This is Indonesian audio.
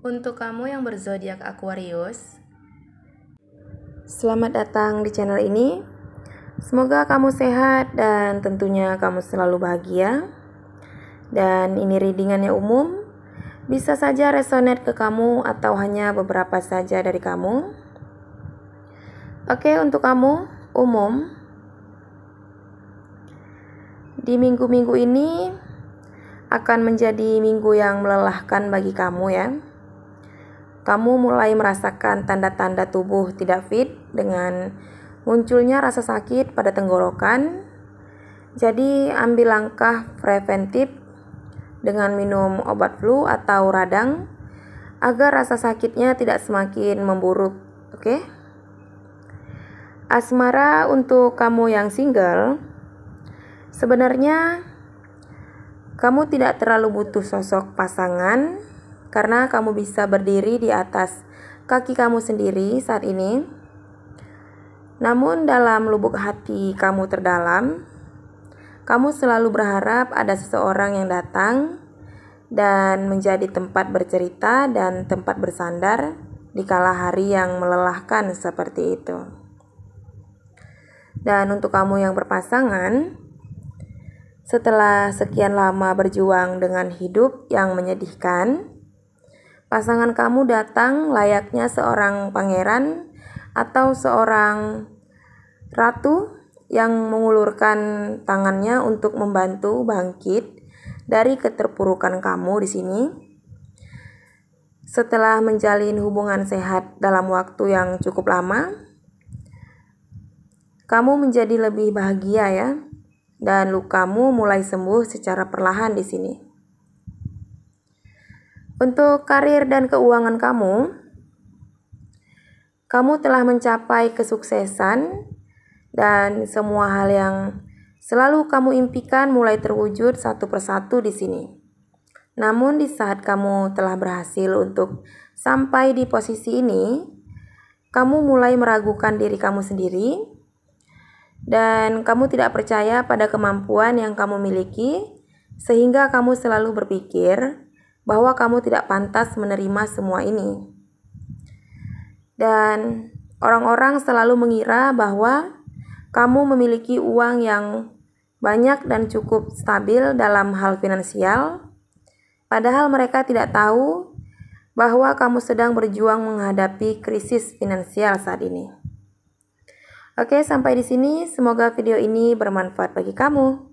Untuk kamu yang berzodiak Aquarius, selamat datang di channel ini. Semoga kamu sehat dan tentunya kamu selalu bahagia. Dan ini readingannya umum, bisa saja resonate ke kamu atau hanya beberapa saja dari kamu. Oke, untuk kamu umum di minggu-minggu ini akan menjadi minggu yang melelahkan bagi kamu ya kamu mulai merasakan tanda-tanda tubuh tidak fit dengan munculnya rasa sakit pada tenggorokan. Jadi, ambil langkah preventif dengan minum obat flu atau radang agar rasa sakitnya tidak semakin memburuk. Oke. Okay? Asmara untuk kamu yang single sebenarnya kamu tidak terlalu butuh sosok pasangan karena kamu bisa berdiri di atas kaki kamu sendiri saat ini. Namun, dalam lubuk hati kamu terdalam, kamu selalu berharap ada seseorang yang datang dan menjadi tempat bercerita dan tempat bersandar di kala hari yang melelahkan seperti itu. Dan untuk kamu yang berpasangan, setelah sekian lama berjuang dengan hidup yang menyedihkan, Pasangan kamu datang layaknya seorang pangeran atau seorang ratu yang mengulurkan tangannya untuk membantu bangkit dari keterpurukan kamu di sini. Setelah menjalin hubungan sehat dalam waktu yang cukup lama, kamu menjadi lebih bahagia ya, dan lukamu mulai sembuh secara perlahan di sini. Untuk karir dan keuangan kamu, kamu telah mencapai kesuksesan dan semua hal yang selalu kamu impikan mulai terwujud satu persatu di sini. Namun di saat kamu telah berhasil untuk sampai di posisi ini, kamu mulai meragukan diri kamu sendiri dan kamu tidak percaya pada kemampuan yang kamu miliki sehingga kamu selalu berpikir bahwa kamu tidak pantas menerima semua ini. Dan orang-orang selalu mengira bahwa kamu memiliki uang yang banyak dan cukup stabil dalam hal finansial, padahal mereka tidak tahu bahwa kamu sedang berjuang menghadapi krisis finansial saat ini. Oke, sampai di sini. Semoga video ini bermanfaat bagi kamu.